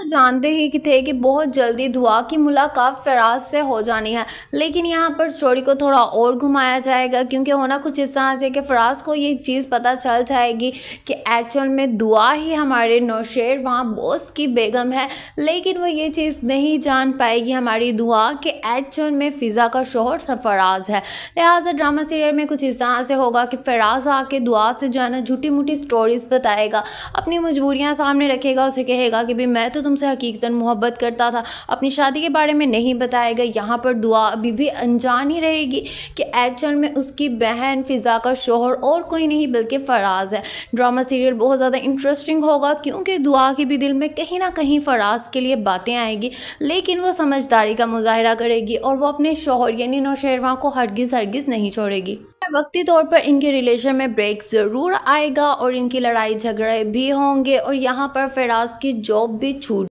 तो जानते ही कि थे कि बहुत जल्दी दुआ की मुलाकात फराज से हो जानी है लेकिन यहाँ पर स्टोरी को थोड़ा और घुमाया जाएगा क्योंकि होना कुछ इस तरह से कि फराज को ये चीज़ पता चल जाएगी कि एक्चुअल में दुआ ही हमारे नौशेर वहाँ बोस की बेगम है लेकिन वो ये चीज़ नहीं जान पाएगी हमारी दुआ कि एक्चुअल में फ़िज़ा का शोहर फराज है लिहाजा ड्रामा सीरियल में कुछ इस तरह से होगा कि फराज आके दुआ से जो है ना झूठी मूठी स्टोरीज़ बताएगा अपनी मजबूरियाँ सामने रखेगा उसे कहेगा कि भाई मैं तो तुमसे हकीकता मोहब्बत करता था अपनी शादी के बारे में नहीं बताएगा यहाँ पर दुआ अभी भी अनजान ही रहेगी कि एक्चुअल में उसकी बहन फ़िज़ा का शोहर और कोई नहीं बल्कि फ़राज़ है ड्रामा सीरियल बहुत ज़्यादा इंटरेस्टिंग होगा क्योंकि दुआ के भी दिल में कहीं ना कहीं फ़राज़ के लिए बातें आएगी लेकिन वो समझदारी का मुजाहरा करेगी और वो अपने शोहर यानी नौशेरवा को हरगिज़ हरगिज़ नहीं छोड़ेगी वक्ती तौर पर इनके रिलेशन में ब्रेक ज़रूर आएगा और इनकी लड़ाई झगड़े भी होंगे और यहाँ पर फराज की जॉब भी छूट